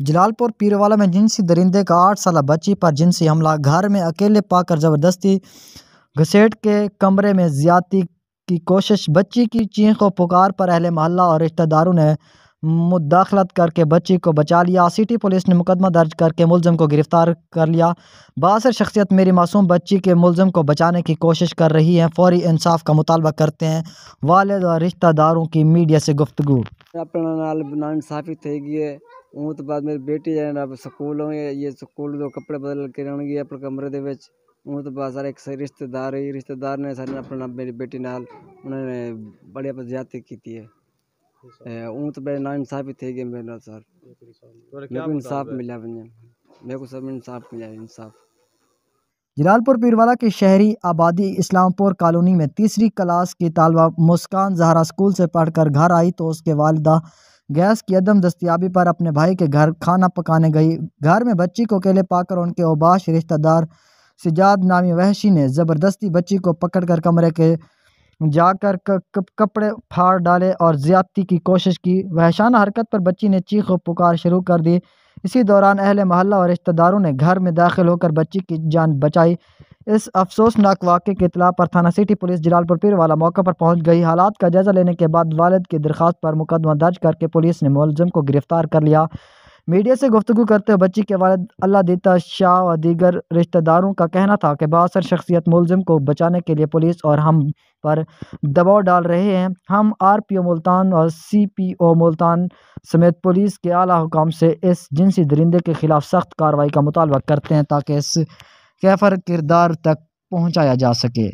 जलालपुर पीरवाला में जिनसी दरिंदे का आठ साल बच्ची पर जिनसी हमला घर में अकेले पाकर ज़बरदस्ती घसीट के कमरे में ज्यादा की कोशिश बच्ची की चीख और पुकार पर अहले महल्ला और रिश्तेदारों ने मुदाखलत करके बच्ची को बचा लिया सिटी पुलिस ने मुकदमा दर्ज करके मुलजम को गिरफ़्तार कर लिया बासर शख्सियत मेरी मासूम बच्ची के मुलम को बचाने की कोशिश कर रही हैं फौरी इंसाफ का मुतालबा करते हैं वालद और रिश्तेदारों की मीडिया से गुफ्तु अपना नाल नाइंसाफ़ी थे ਉਹ ਤੋਂ ਬਾਅਦ ਮੇਰੀ ਬੇਟੀ ਜਿਹੜਾ ਨਾ ਸਕੂਲ ਇਹ ਸਕੂਲ ਤੋਂ ਕੱਪੜੇ ਬਦਲ ਕੇ ਆਉਣਗੀ ਆਪਣੇ ਕਮਰੇ ਦੇ ਵਿੱਚ ਉਹ ਤੋਂ ਬਾਅਦ ਸਾਰੇ ਇੱਕ रिश्तेदार ही रिश्तेदार ने सारे अपने ਆਪਣਾ ਮੇਰੀ ਬੇਟੀ ਨਾਲ ਉਹਨਾਂ ਨੇ ਬੜੀ ਆਪਾਂ ਜ਼ਿਆਦਤੀ ਕੀਤੀ तो बड़े ना ही थे गए मेरे ना सर मेरे को इंसाफ मिला मुझे मेरे को सब इंसाफ मिला इंसाफ जलालपुर पीरवाला के शहरी आबादी इस्लामपुर कॉलोनी में तीसरी क्लास की तालबा मुस्कान जहरा स्कूल से पढ़कर घर आई तो उसके वालदा गैस की अदम दस्तियाबी पर अपने भाई के घर खाना पकाने गई घर में बच्ची को अकेले पाकर उनके ओबाश रिश्तेदार सिजाद नामी वहशी ने ज़बरदस्ती बच्ची को पकड़कर कमरे के जाकर कपड़े फाड़ डाले और ज़्यादती की कोशिश की वहशाना हरकत पर बच्ची ने चीख और पुकार शुरू कर दी इसी दौरान अहल मोहल्ला और रिश्तेदारों ने घर में दाखिल होकर बच्ची की जान बचाई इस अफसोसनाक वाक़े की इतला पर थाना सिटी पुलिस जलालपुर पीर वाला मौके पर पहुंच गई हालात का जायजा लेने के बाद वालद की दरख्वास्त पर मुकदमा दर्ज करके पुलिस ने मुलजम को गिरफ्तार कर लिया मीडिया से गुफ्तु करते हुए बच्ची के वालद अल्लाह दीता शाह और दीगर रिश्तेदारों का कहना था कि बासर शख्सियत मुलजम को बचाने के लिए पुलिस और हम पर दबाव डाल रहे हैं हम आर पी ओ मुल्तान और सी पी ओ मुल्तान समेत पुलिस के आला हुकाम से इस जिनसी दरिंदे के खिलाफ सख्त कार्रवाई का मुतालबा करते हैं ताकि इस कैफर किरदार तक पहुँचाया जा सके